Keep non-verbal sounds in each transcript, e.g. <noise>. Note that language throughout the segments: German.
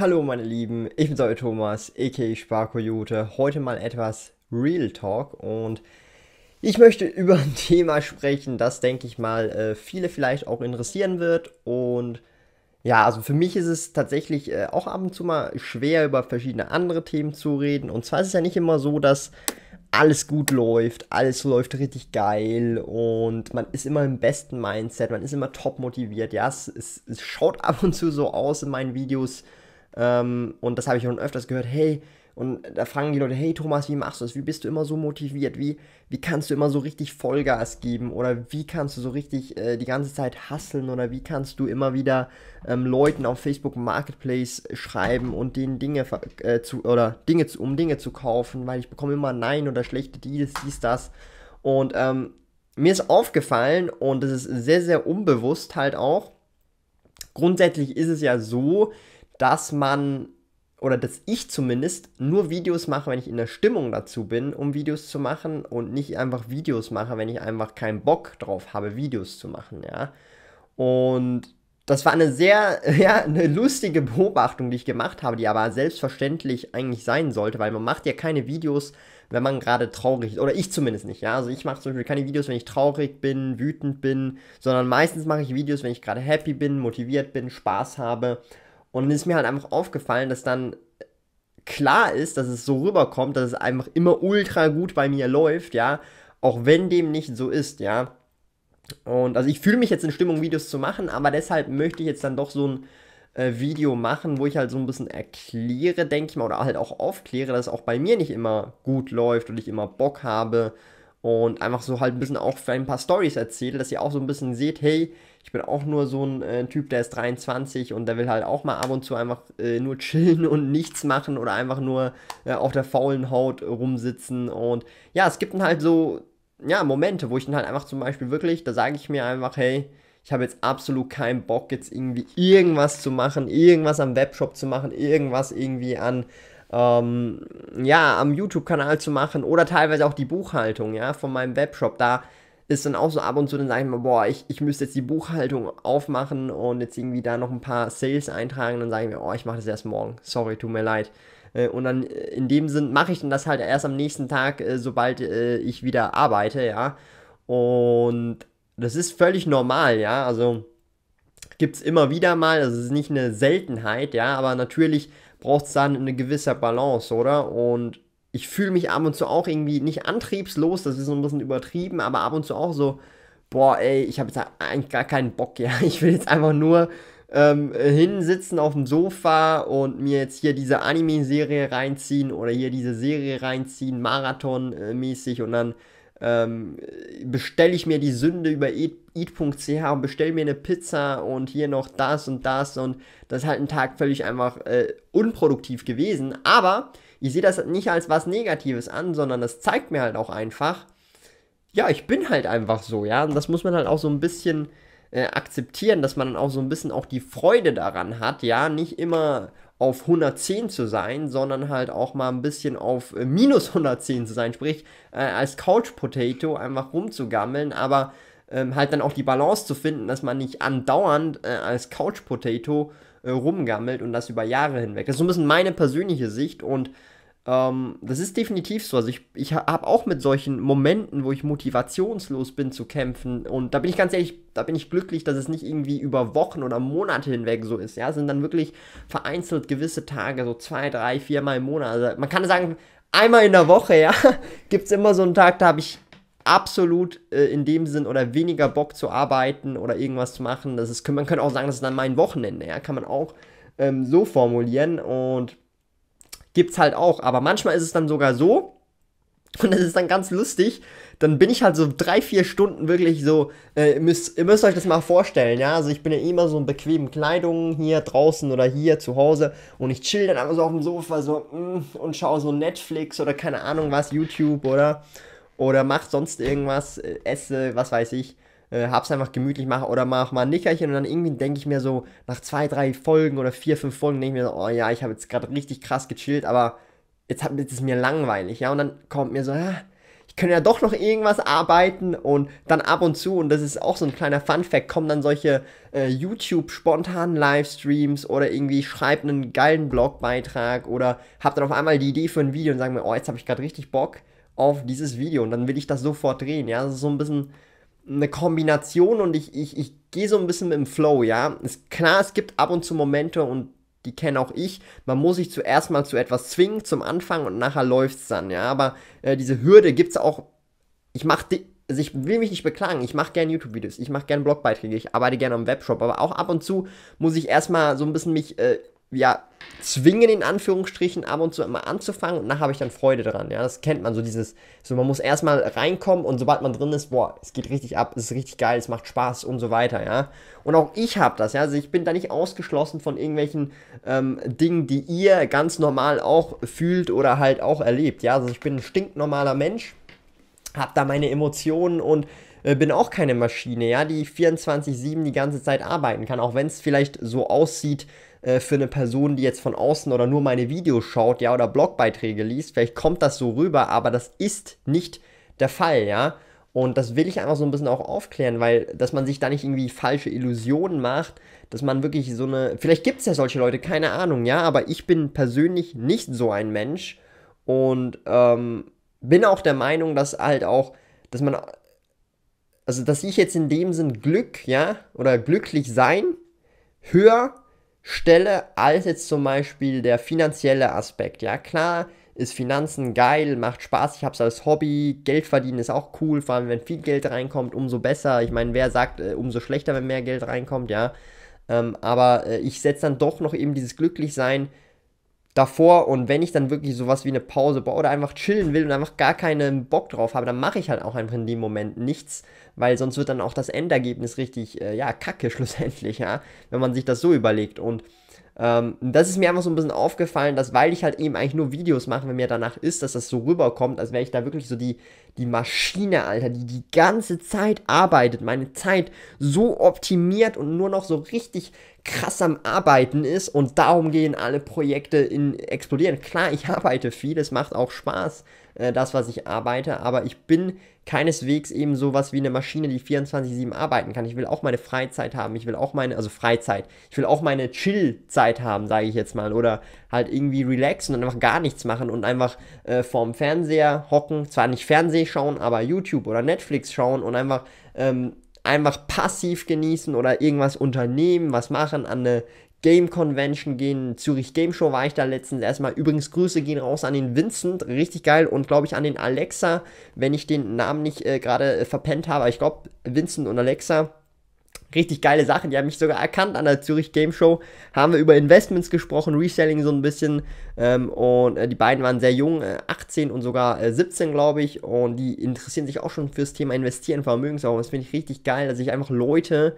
Hallo meine Lieben, ich bin's euer Thomas, a.k.a. Sparkoyote. Heute mal etwas Real Talk und ich möchte <laughs> über ein Thema sprechen, das denke ich mal äh, viele vielleicht auch interessieren wird und ja, also für mich ist es tatsächlich äh, auch ab und zu mal schwer über verschiedene andere Themen zu reden und zwar ist es ja nicht immer so, dass alles gut läuft, alles läuft richtig geil und man ist immer im besten Mindset, man ist immer top motiviert. Ja, es, es, es schaut ab und zu so aus in meinen Videos, ähm, und das habe ich schon öfters gehört, hey, und da fragen die Leute, hey Thomas, wie machst du das? Wie bist du immer so motiviert? Wie, wie kannst du immer so richtig Vollgas geben? Oder wie kannst du so richtig äh, die ganze Zeit hasseln? Oder wie kannst du immer wieder ähm, Leuten auf Facebook Marketplace schreiben und denen Dinge äh, zu, oder Dinge zu, um Dinge zu kaufen? Weil ich bekomme immer Nein oder schlechte Deals, dies, das. Und ähm, mir ist aufgefallen, und das ist sehr, sehr unbewusst halt auch, grundsätzlich ist es ja so, dass man oder dass ich zumindest nur Videos mache, wenn ich in der Stimmung dazu bin, um Videos zu machen und nicht einfach Videos mache, wenn ich einfach keinen Bock drauf habe, Videos zu machen, ja. Und das war eine sehr, <laughs> ja, eine lustige Beobachtung, die ich gemacht habe, die aber selbstverständlich eigentlich sein sollte, weil man macht ja keine Videos, wenn man gerade traurig ist. Oder ich zumindest nicht, ja. Also ich mache zum Beispiel keine Videos, wenn ich traurig bin, wütend bin, sondern meistens mache ich Videos, wenn ich gerade happy bin, motiviert bin, Spaß habe. Und dann ist mir halt einfach aufgefallen, dass dann klar ist, dass es so rüberkommt, dass es einfach immer ultra gut bei mir läuft, ja. Auch wenn dem nicht so ist, ja. Und also ich fühle mich jetzt in Stimmung, Videos zu machen, aber deshalb möchte ich jetzt dann doch so ein äh, Video machen, wo ich halt so ein bisschen erkläre, denke ich mal, oder halt auch aufkläre, dass es auch bei mir nicht immer gut läuft und ich immer Bock habe und einfach so halt ein bisschen auch für ein paar Stories erzählt, dass ihr auch so ein bisschen seht, hey, ich bin auch nur so ein äh, Typ, der ist 23 und der will halt auch mal ab und zu einfach äh, nur chillen <laughs> und nichts machen oder einfach nur äh, auf der faulen Haut rumsitzen und ja, es gibt dann halt so, ja, Momente, wo ich dann halt einfach zum Beispiel wirklich, da sage ich mir einfach, hey, ich habe jetzt absolut keinen Bock, jetzt irgendwie irgendwas zu machen, irgendwas am Webshop zu machen, irgendwas irgendwie an, ähm, ja, am YouTube-Kanal zu machen oder teilweise auch die Buchhaltung, ja, von meinem Webshop. Da ist dann auch so ab und zu, dann sage ich mir, boah, ich, ich müsste jetzt die Buchhaltung aufmachen und jetzt irgendwie da noch ein paar Sales eintragen. Dann sage ich mir, oh, ich mache das erst morgen. Sorry, tut mir leid. Äh, und dann äh, in dem Sinn mache ich dann das halt erst am nächsten Tag, äh, sobald äh, ich wieder arbeite, ja. Und das ist völlig normal, ja. Also gibt es immer wieder mal, also es ist nicht eine Seltenheit, ja, aber natürlich braucht es dann eine gewisse Balance, oder? Und ich fühle mich ab und zu auch irgendwie nicht antriebslos, das ist so ein bisschen übertrieben, aber ab und zu auch so, boah, ey, ich habe jetzt eigentlich gar keinen Bock, <laughs> ja. Ich will jetzt einfach nur ähm, hinsitzen auf dem Sofa und mir jetzt hier diese Anime-Serie reinziehen oder hier diese Serie reinziehen, Marathon-mäßig äh, und dann ähm, bestelle ich mir die Sünde über eat.ch eat und bestelle mir eine Pizza und hier noch das und das und das ist halt ein Tag völlig einfach äh, unproduktiv gewesen. Aber ich sehe das nicht als was Negatives an, sondern das zeigt mir halt auch einfach, ja, ich bin halt einfach so, ja. Und das muss man halt auch so ein bisschen äh, akzeptieren, dass man dann auch so ein bisschen auch die Freude daran hat, ja. Nicht immer, auf 110 zu sein, sondern halt auch mal ein bisschen auf äh, minus 110 zu sein, sprich äh, als Couch Potato einfach rumzugammeln, aber ähm, halt dann auch die Balance zu finden, dass man nicht andauernd äh, als Couch Potato äh, rumgammelt und das über Jahre hinweg. Das ist so ein bisschen meine persönliche Sicht und ähm, das ist definitiv so. Also ich, ich habe auch mit solchen Momenten, wo ich motivationslos bin zu kämpfen. Und da bin ich ganz ehrlich, da bin ich glücklich, dass es nicht irgendwie über Wochen oder Monate hinweg so ist. Ja, es sind dann wirklich vereinzelt gewisse Tage, so zwei, drei, viermal im Monat. Also man kann sagen, einmal in der Woche, ja, <laughs> gibt es immer so einen Tag, da habe ich absolut äh, in dem Sinn oder weniger Bock zu arbeiten oder irgendwas zu machen. Das ist, man könnte auch sagen, das ist dann mein Wochenende, ja, kann man auch ähm, so formulieren. Und gibt es halt auch. Aber manchmal ist es dann sogar so, und das ist dann ganz lustig. Dann bin ich halt so drei, vier Stunden wirklich so, äh, ihr, müsst, ihr müsst euch das mal vorstellen, ja. Also ich bin ja immer so in bequemen Kleidungen hier draußen oder hier zu Hause und ich chill dann einfach so auf dem Sofa so mm, und schaue so Netflix oder keine Ahnung was, YouTube oder, oder mach sonst irgendwas, äh, esse, was weiß ich. Äh, hab's einfach gemütlich, mache oder mach mal ein Nickerchen und dann irgendwie denke ich mir so, nach zwei, drei Folgen oder vier, fünf Folgen denke ich mir so, oh ja, ich habe jetzt gerade richtig krass gechillt, aber jetzt, hab, jetzt ist mir langweilig, ja, und dann kommt mir so, ja, ich könnte ja doch noch irgendwas arbeiten und dann ab und zu, und das ist auch so ein kleiner Fun-Fact, kommen dann solche äh, YouTube-spontanen Livestreams oder irgendwie schreibt einen geilen Blogbeitrag oder hab dann auf einmal die Idee für ein Video und sagen mir, oh, jetzt habe ich gerade richtig Bock auf dieses Video und dann will ich das sofort drehen, ja, das ist so ein bisschen eine Kombination und ich, ich, ich gehe so ein bisschen mit dem Flow, ja. Es, klar, es gibt ab und zu Momente und die kenne auch ich. Man muss sich zuerst mal zu etwas zwingen zum Anfang und nachher läuft es dann, ja. Aber äh, diese Hürde gibt es auch. Ich mache also ich will mich nicht beklagen, ich mache gerne YouTube-Videos, ich mache gerne Blogbeiträge, ich arbeite gerne am Webshop, aber auch ab und zu muss ich erstmal so ein bisschen mich äh, ja, zwingen, in Anführungsstrichen, ab und zu immer anzufangen und nachher habe ich dann Freude dran. Ja, das kennt man so dieses, so man muss erstmal reinkommen und sobald man drin ist, boah, es geht richtig ab, es ist richtig geil, es macht Spaß und so weiter, ja. Und auch ich habe das, ja, also ich bin da nicht ausgeschlossen von irgendwelchen ähm, Dingen, die ihr ganz normal auch fühlt oder halt auch erlebt, ja. Also ich bin ein stinknormaler Mensch, habe da meine Emotionen und äh, bin auch keine Maschine, ja, die 24-7 die ganze Zeit arbeiten kann, auch wenn es vielleicht so aussieht, äh, für eine Person, die jetzt von außen oder nur meine Videos schaut, ja, oder Blogbeiträge liest. Vielleicht kommt das so rüber, aber das ist nicht der Fall, ja. Und das will ich einfach so ein bisschen auch aufklären, weil, dass man sich da nicht irgendwie falsche Illusionen macht, dass man wirklich so eine, vielleicht gibt es ja solche Leute, keine Ahnung, ja, aber ich bin persönlich nicht so ein Mensch und ähm, bin auch der Meinung, dass halt auch, dass man, also dass ich jetzt in dem Sinn Glück, ja, oder glücklich sein höher Stelle als jetzt zum Beispiel der finanzielle Aspekt. Ja, klar ist Finanzen geil, macht Spaß, ich habe es als Hobby, Geld verdienen ist auch cool, vor allem wenn viel Geld reinkommt, umso besser. Ich meine, wer sagt, äh, umso schlechter, wenn mehr Geld reinkommt, ja. Ähm, aber äh, ich setze dann doch noch eben dieses Glücklichsein davor und wenn ich dann wirklich sowas wie eine Pause brauche oder einfach chillen will und einfach gar keinen Bock drauf habe, dann mache ich halt auch einfach in dem Moment nichts, weil sonst wird dann auch das Endergebnis richtig, äh, ja, kacke <laughs> schlussendlich, ja, wenn man sich das so überlegt und ähm, das ist mir einfach so ein bisschen aufgefallen, dass weil ich halt eben eigentlich nur Videos mache, wenn mir danach ist, dass das so rüberkommt, als wäre ich da wirklich so die, die Maschine, Alter, die die ganze Zeit arbeitet, meine Zeit so optimiert und nur noch so richtig krass am Arbeiten ist und darum gehen alle Projekte in explodieren. Klar, ich arbeite viel, es macht auch Spaß, äh, das, was ich arbeite, aber ich bin keineswegs eben sowas wie eine Maschine, die 24-7 arbeiten kann. Ich will auch meine Freizeit haben, ich will auch meine, also Freizeit, ich will auch meine Chill-Zeit haben, sage ich jetzt mal, oder halt irgendwie relaxen und einfach gar nichts machen und einfach äh, vorm Fernseher hocken, zwar nicht Fernseh schauen, aber YouTube oder Netflix schauen und einfach, ähm, einfach passiv genießen oder irgendwas unternehmen, was machen, an eine Game Convention gehen. Zürich Game Show war ich da letztens erstmal. Übrigens, Grüße gehen raus an den Vincent, richtig geil. Und glaube ich an den Alexa, wenn ich den Namen nicht äh, gerade äh, verpennt habe. Ich glaube, Vincent und Alexa. Richtig geile Sachen, die haben mich sogar erkannt an der Zürich Game Show. Haben wir über Investments gesprochen, Reselling so ein bisschen. Ähm, und äh, die beiden waren sehr jung, 18 äh, und sogar 17, äh, glaube ich. Und die interessieren sich auch schon fürs Thema Investieren, Vermögensaufbau. Das finde ich richtig geil, dass ich einfach Leute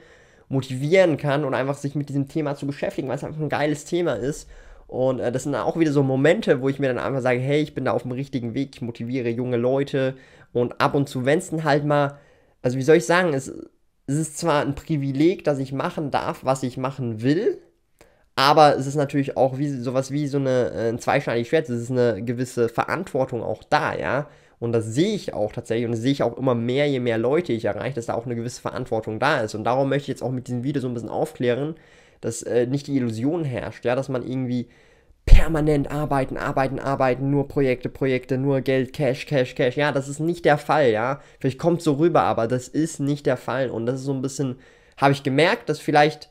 motivieren kann und einfach sich mit diesem Thema zu beschäftigen, weil es einfach ein geiles Thema ist. Und äh, das sind auch wieder so Momente, wo ich mir dann einfach sage, hey, ich bin da auf dem richtigen Weg, ich motiviere junge Leute. Und ab und zu, wenn es dann halt mal, also wie soll ich sagen, es, es ist zwar ein Privileg, dass ich machen darf, was ich machen will, aber es ist natürlich auch wie, sowas wie so eine, äh, ein zweischneidiges Schwert. Es ist eine gewisse Verantwortung auch da, ja. Und das sehe ich auch tatsächlich und das sehe ich auch immer mehr, je mehr Leute ich erreiche, dass da auch eine gewisse Verantwortung da ist. Und darum möchte ich jetzt auch mit diesem Video so ein bisschen aufklären, dass äh, nicht die Illusion herrscht, ja, dass man irgendwie permanent arbeiten, arbeiten, arbeiten, nur Projekte, Projekte, nur Geld, Cash, Cash, Cash. Ja, das ist nicht der Fall, ja. Vielleicht kommt so rüber, aber das ist nicht der Fall. Und das ist so ein bisschen, habe ich gemerkt, dass vielleicht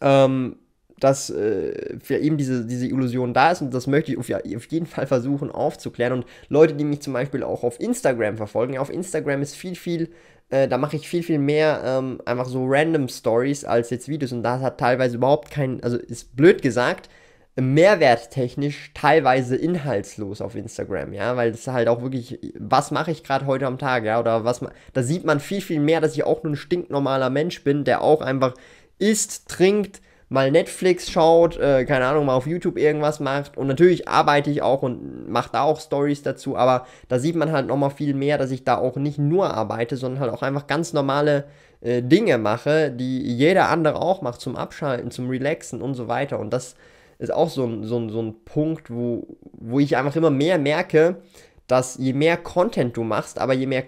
ähm, dass äh, für eben diese, diese Illusion da ist und das möchte ich auf, auf, jeden Fall versuchen aufzuklären. Und Leute, die mich zum Beispiel auch auf Instagram verfolgen, ja, auf Instagram ist viel, viel, äh, da mache ich viel, viel mehr ähm, einfach so random Stories als jetzt Videos und das hat teilweise überhaupt keinen, also ist blöd gesagt, mehrwerttechnisch teilweise inhaltslos auf Instagram, ja, weil es halt auch wirklich, was mache ich gerade heute am Tag, ja, oder was, da sieht man viel, viel mehr, dass ich auch nur ein stinknormaler Mensch bin, der auch einfach isst, trinkt, mal Netflix schaut, äh, keine Ahnung, mal auf YouTube irgendwas macht. Und natürlich arbeite ich auch und mache da auch Stories dazu, aber da sieht man halt nochmal viel mehr, dass ich da auch nicht nur arbeite, sondern halt auch einfach ganz normale äh, Dinge mache, die jeder andere auch macht zum Abschalten, zum Relaxen und so weiter. Und das ist auch so ein, so ein, so ein Punkt, wo, wo ich einfach immer mehr merke, dass je mehr Content du machst, aber je mehr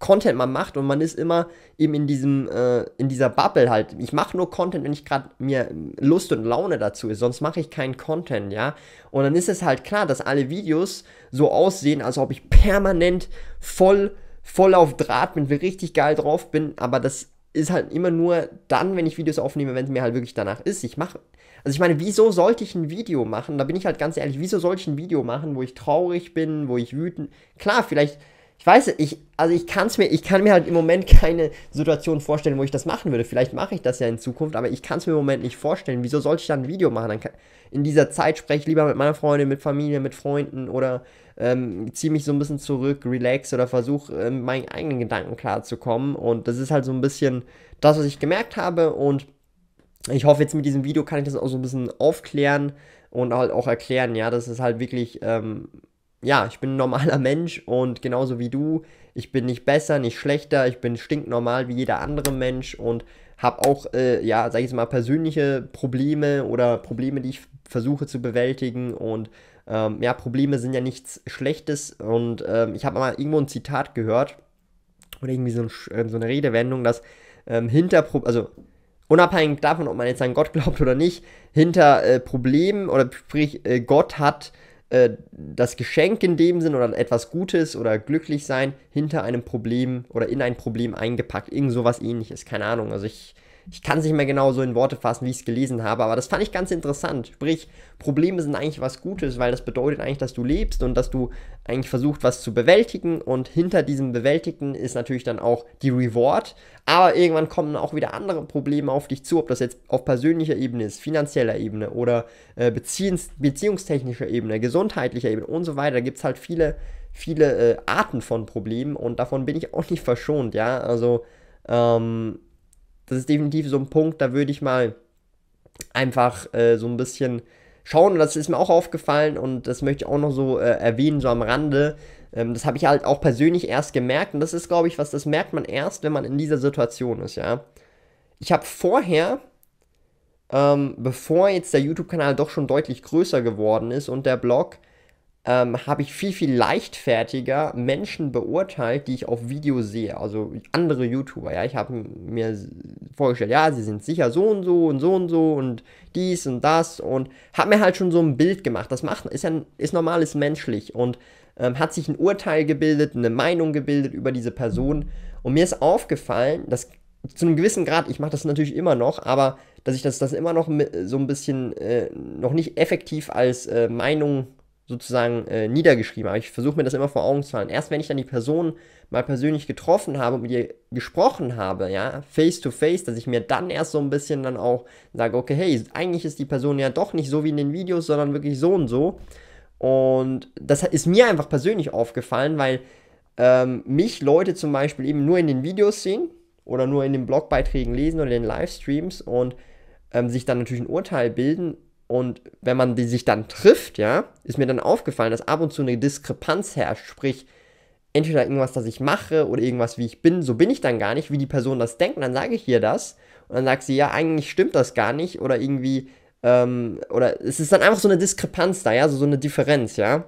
Content man macht und man ist immer eben in diesem, äh, in dieser Bubble halt. Ich mache nur Content, wenn ich gerade mir Lust und Laune dazu ist, sonst mache ich keinen Content, ja. Und dann ist es halt klar, dass alle Videos so aussehen, als ob ich permanent voll, voll auf Draht bin, wie richtig geil drauf bin, aber das ist halt immer nur dann, wenn ich Videos aufnehme, wenn es mir halt wirklich danach ist. Ich mache, also ich meine, wieso sollte ich ein Video machen? Da bin ich halt ganz ehrlich, wieso sollte ich ein Video machen, wo ich traurig bin, wo ich wütend? Klar, vielleicht ich weiß, ich, also ich kann es mir, ich kann mir halt im Moment keine Situation vorstellen, wo ich das machen würde. Vielleicht mache ich das ja in Zukunft, aber ich kann es mir im Moment nicht vorstellen. Wieso sollte ich dann ein Video machen? Kann, in dieser Zeit spreche ich lieber mit meiner Freundin, mit Familie, mit Freunden oder ähm, ziehe mich so ein bisschen zurück, relax oder versuche ähm, meinen eigenen Gedanken klarzukommen. Und das ist halt so ein bisschen das, was ich gemerkt habe. Und ich hoffe, jetzt mit diesem Video kann ich das auch so ein bisschen aufklären und halt auch erklären, ja, das ist halt wirklich ähm, ja, ich bin ein normaler <laughs> Mensch und genauso wie du, ich bin nicht besser, nicht schlechter, ich bin stinknormal wie jeder andere Mensch und habe auch, äh, ja, sag ich mal, persönliche Probleme oder Probleme, die ich versuche zu bewältigen und ähm, ja, Probleme sind ja nichts Schlechtes und ähm, ich habe mal irgendwo ein Zitat gehört oder irgendwie so, ein, äh, so eine Redewendung, dass ähm, hinter, Pro also unabhängig davon, ob man jetzt an Gott glaubt oder nicht, hinter äh, Problemen oder sprich äh, Gott hat äh, das Geschenk in dem Sinn oder etwas Gutes oder glücklich sein hinter einem Problem oder in ein Problem eingepackt. Irgend sowas ähnliches. Keine Ahnung. Also ich ich kann es nicht mehr genau so in Worte fassen, wie ich es gelesen habe, aber das fand ich ganz interessant. Sprich, Probleme sind eigentlich was Gutes, weil das bedeutet eigentlich, dass du lebst und dass du eigentlich versuchst, was zu bewältigen. Und hinter diesem Bewältigten ist natürlich dann auch die Reward. Aber irgendwann kommen auch wieder andere Probleme auf dich zu, ob das jetzt auf persönlicher Ebene ist, finanzieller Ebene oder äh, Beziehungs beziehungstechnischer Ebene, gesundheitlicher Ebene und so weiter. Da gibt es halt viele, viele äh, Arten von Problemen und davon bin ich auch nicht verschont, ja. Also, ähm, das ist definitiv so ein Punkt, da würde ich mal einfach äh, so ein bisschen schauen. das ist mir auch aufgefallen und das möchte ich auch noch so äh, erwähnen, so am Rande. Ähm, das habe ich halt auch persönlich erst gemerkt. Und das ist, glaube ich, was, das merkt man erst, wenn man in dieser Situation ist, ja. Ich habe vorher, ähm, bevor jetzt der YouTube-Kanal doch schon deutlich größer geworden ist und der Blog, ähm, habe ich viel, viel leichtfertiger Menschen beurteilt, die ich auf Video sehe. Also andere YouTuber, ja. Ich habe mir vorgestellt, ja, sie sind sicher so und so und so und so und dies und das und habe mir halt schon so ein Bild gemacht. Das macht, ist ja ist normal, ist menschlich und ähm, hat sich ein Urteil gebildet, eine Meinung gebildet über diese Person. Und mir ist aufgefallen, dass zu einem gewissen Grad, ich mache das natürlich immer noch, aber dass ich das, das immer noch so ein bisschen äh, noch nicht effektiv als äh, Meinung sozusagen äh, niedergeschrieben. Aber ich versuche mir das immer vor Augen zu halten. Erst wenn ich dann die Person mal persönlich getroffen habe und mit ihr gesprochen habe, ja, face to face, dass ich mir dann erst so ein bisschen dann auch sage, okay, hey, eigentlich ist die Person ja doch nicht so wie in den Videos, sondern wirklich so und so. Und das ist mir einfach persönlich aufgefallen, weil ähm, mich Leute zum Beispiel eben nur in den Videos sehen oder nur in den Blogbeiträgen lesen oder in den Livestreams und ähm, sich dann natürlich ein Urteil bilden und wenn man die sich dann trifft, ja, ist mir dann aufgefallen, dass ab und zu eine Diskrepanz herrscht. Sprich, entweder irgendwas, das ich mache oder irgendwas, wie ich bin, so bin ich dann gar nicht, wie die Person das denkt. Und dann sage ich ihr das und dann sagt sie, ja, eigentlich stimmt das gar nicht oder irgendwie, ähm, oder es ist dann einfach so eine Diskrepanz da, ja, so, so eine Differenz, ja.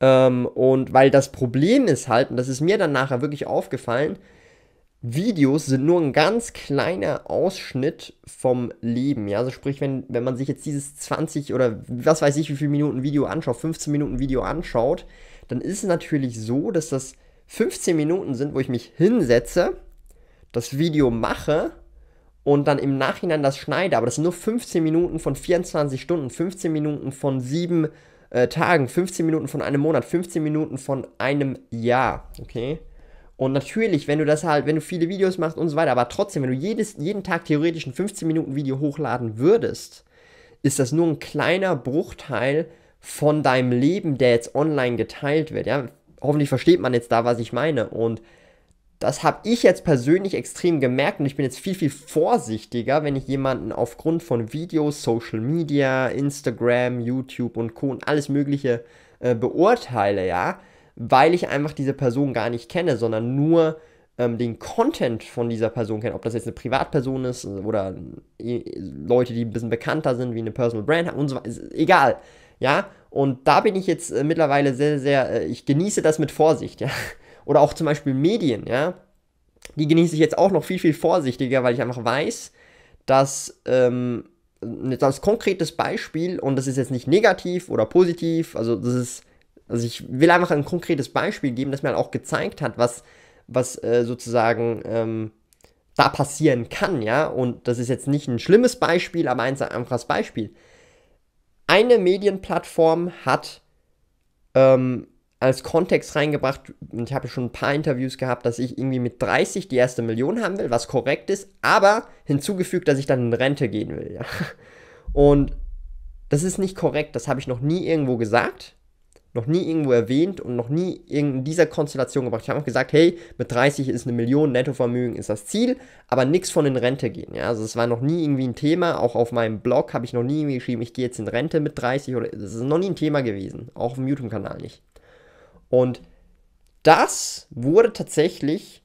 Ähm, und weil das Problem ist halt, und das ist mir dann nachher wirklich aufgefallen, Videos sind nur ein ganz kleiner Ausschnitt vom Leben. Ja, also sprich, wenn, wenn man sich jetzt dieses 20 oder was weiß ich, wie viele Minuten Video anschaut, 15 Minuten Video anschaut, dann ist es natürlich so, dass das 15 Minuten sind, wo ich mich hinsetze, das Video mache und dann im Nachhinein das schneide. Aber das sind nur 15 Minuten von 24 Stunden, 15 Minuten von 7 äh, Tagen, 15 Minuten von einem Monat, 15 Minuten von einem Jahr. Okay? Und natürlich, wenn du das halt, wenn du viele Videos machst und so weiter, aber trotzdem, wenn du jedes, jeden Tag theoretisch ein 15-Minuten-Video hochladen würdest, ist das nur ein kleiner Bruchteil von deinem Leben, der jetzt online geteilt wird. Ja? Hoffentlich versteht man jetzt da, was ich meine. Und das habe ich jetzt persönlich extrem gemerkt und ich bin jetzt viel, viel vorsichtiger, wenn ich jemanden aufgrund von Videos, Social Media, Instagram, YouTube und Co. und alles Mögliche äh, beurteile, ja weil ich einfach diese Person gar nicht kenne, sondern nur ähm, den Content von dieser Person kenne. Ob das jetzt eine Privatperson ist äh, oder äh, Leute, die ein bisschen bekannter sind, wie eine Personal Brand und so weiter, egal. Ja, und da bin ich jetzt äh, mittlerweile sehr, sehr, äh, ich genieße das mit Vorsicht, <laughs> ja. Oder auch zum Beispiel Medien, ja. Die genieße ich jetzt auch noch viel, viel vorsichtiger, weil ich einfach weiß, dass ähm, ein ganz konkretes Beispiel, und das ist jetzt nicht negativ oder positiv, also das ist also ich will einfach ein konkretes Beispiel geben, das mir halt auch gezeigt hat, was, was äh, sozusagen ähm, da passieren kann, ja. Und das ist jetzt nicht ein schlimmes Beispiel, aber ein einfaches Beispiel. Eine Medienplattform hat ähm, als Kontext reingebracht, und ich habe schon ein paar Interviews gehabt, dass ich irgendwie mit 30 die erste Million haben will, was korrekt ist, aber hinzugefügt, dass ich dann in Rente gehen will. Ja? Und das ist nicht korrekt, das habe ich noch nie irgendwo gesagt noch nie irgendwo erwähnt und noch nie in dieser Konstellation gebracht. Ich habe auch gesagt, hey, mit 30 ist eine Million Nettovermögen ist das Ziel, aber nichts von in Rente gehen. Ja? Also es war noch nie irgendwie ein Thema. Auch auf meinem Blog habe ich noch nie geschrieben, ich gehe jetzt in Rente mit 30 oder es ist noch nie ein Thema gewesen. Auch auf dem YouTube-Kanal nicht. Und das wurde tatsächlich,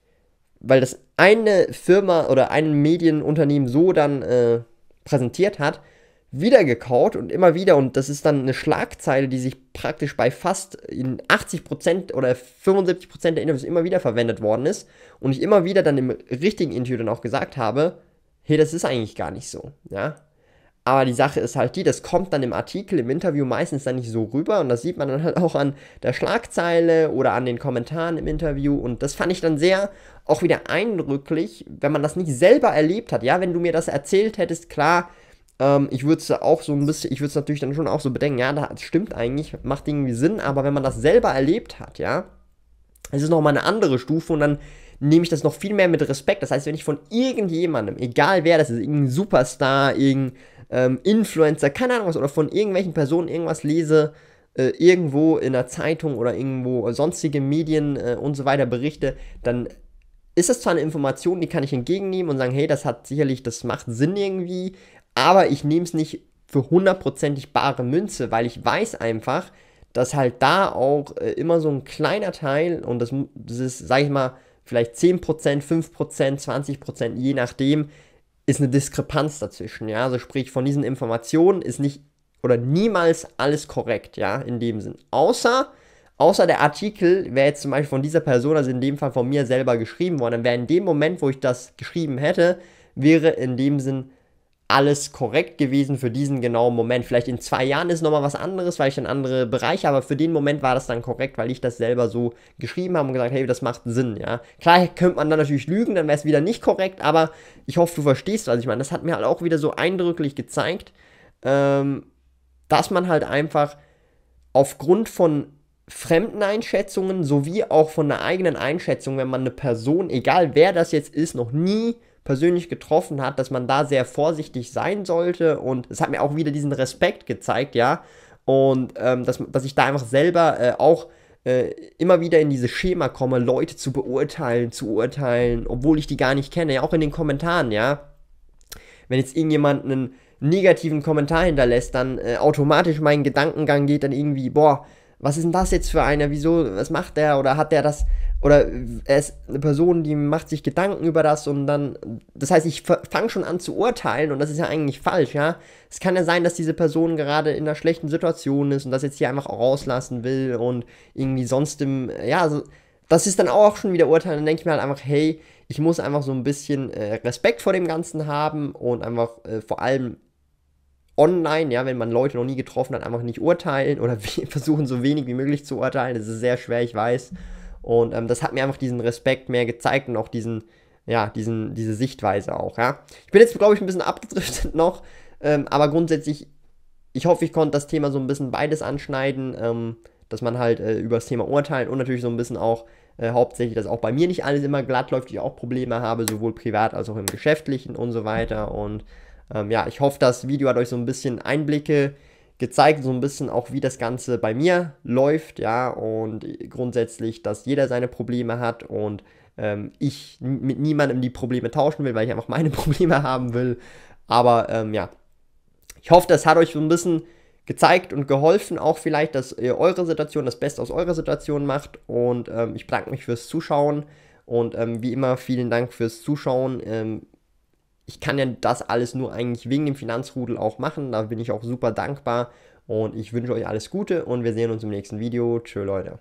weil das eine Firma oder ein Medienunternehmen so dann äh, präsentiert hat, wieder gekaut und immer wieder. Und das ist dann eine Schlagzeile, die sich praktisch bei fast in 80% oder 75% der Interviews immer wieder verwendet worden ist. Und ich immer wieder dann im richtigen Interview dann auch gesagt habe, hey, das ist eigentlich gar nicht so. Ja? Aber die Sache ist halt die, das kommt dann im Artikel, im Interview meistens dann nicht so rüber und das sieht man dann halt auch an der Schlagzeile oder an den Kommentaren im Interview und das fand ich dann sehr auch wieder eindrücklich, wenn man das nicht selber erlebt hat. Ja, wenn du mir das erzählt hättest, klar, ähm, ich würde es auch so ein bisschen, ich würde es natürlich dann schon auch so bedenken, ja, das stimmt eigentlich, macht irgendwie Sinn, aber wenn man das selber erlebt hat, ja, es ist nochmal eine andere Stufe und dann nehme ich das noch viel mehr mit Respekt. Das heißt, wenn ich von irgendjemandem, egal wer das ist, irgendein Superstar, irgendein ähm, Influencer, keine Ahnung was, oder von irgendwelchen Personen irgendwas lese, äh, irgendwo in der Zeitung oder irgendwo sonstige Medien äh, und so weiter berichte, dann ist das zwar eine Information, die kann ich entgegennehmen und sagen, hey, das hat sicherlich, das macht Sinn irgendwie, aber ich nehme es nicht für hundertprozentig bare Münze, weil ich weiß einfach, dass halt da auch äh, immer so ein kleiner Teil, und das, das ist, sag ich mal, vielleicht 10%, 5%, 20%, je nachdem, ist eine Diskrepanz dazwischen, ja, also sprich, von diesen Informationen ist nicht oder niemals alles korrekt, ja, in dem Sinn, außer, außer der Artikel wäre jetzt zum Beispiel von dieser Person, also in dem Fall von mir selber geschrieben worden, dann wäre in dem Moment, wo ich das geschrieben hätte, wäre in dem Sinn alles korrekt gewesen für diesen genauen Moment. Vielleicht in zwei Jahren ist nochmal was anderes, weil ich dann andere Bereiche, aber für den Moment war das dann korrekt, weil ich das selber so geschrieben habe und gesagt, hey, das macht Sinn, ja. Klar könnte man dann natürlich lügen, dann wäre es wieder nicht korrekt, aber ich hoffe, du verstehst, was ich meine. Das hat mir halt auch wieder so eindrücklich gezeigt, ähm, dass man halt einfach aufgrund von fremden Einschätzungen sowie auch von einer eigenen Einschätzung, wenn man eine Person, egal wer das jetzt ist, noch nie persönlich getroffen hat, dass man da sehr vorsichtig sein sollte. Und es hat mir auch wieder diesen Respekt gezeigt, ja. Und ähm, dass, dass ich da einfach selber äh, auch äh, immer wieder in dieses Schema komme, Leute zu beurteilen, zu urteilen, obwohl ich die gar nicht kenne, ja, auch in den Kommentaren, ja. Wenn jetzt irgendjemand einen negativen Kommentar hinterlässt, dann äh, automatisch mein Gedankengang geht dann irgendwie, boah, was ist denn das jetzt für einer? Wieso, was macht der? Oder hat der das? Oder er ist eine Person, die macht sich Gedanken über das und dann, das heißt, ich fange schon an zu urteilen und das ist ja eigentlich falsch, ja. Es kann ja sein, dass diese Person gerade in einer schlechten Situation ist und das jetzt hier einfach auch rauslassen will und irgendwie sonst im, ja, also, das ist dann auch schon wieder Urteilen. Dann denke ich mir halt einfach, hey, ich muss einfach so ein bisschen äh, Respekt vor dem Ganzen haben und einfach äh, vor allem online, ja, wenn man Leute noch nie getroffen hat, einfach nicht urteilen oder <laughs> versuchen so wenig wie möglich zu urteilen. Das ist sehr schwer, ich weiß. Und ähm, das hat mir einfach diesen Respekt mehr gezeigt und auch diesen, ja, diesen, diese Sichtweise auch, ja. Ich bin jetzt, glaube ich, ein bisschen abgedriftet <laughs> noch, ähm, aber grundsätzlich, ich hoffe, ich konnte das Thema so ein bisschen beides anschneiden, ähm, dass man halt äh, über das Thema urteilt und natürlich so ein bisschen auch äh, hauptsächlich, dass auch bei mir nicht alles immer glatt läuft, ich auch Probleme habe, sowohl privat als auch im Geschäftlichen und so weiter und ähm, ja, ich hoffe, das Video hat euch so ein bisschen Einblicke gezeigt, so ein bisschen auch, wie das Ganze bei mir läuft, ja, und grundsätzlich, dass jeder seine Probleme hat und ähm, ich mit niemandem die Probleme tauschen will, weil ich einfach meine <laughs> Probleme haben will. Aber ähm, ja, ich hoffe, das hat euch so ein bisschen gezeigt und geholfen, auch vielleicht, dass ihr eure Situation, das Beste aus eurer Situation macht. Und ähm, ich bedanke mich fürs Zuschauen und ähm, wie immer vielen Dank fürs Zuschauen. Ähm, ich kann ja das alles nur eigentlich wegen dem Finanzrudel auch machen. Da bin ich auch super dankbar. Und ich wünsche euch alles Gute und wir sehen uns im nächsten Video. Tschö, Leute.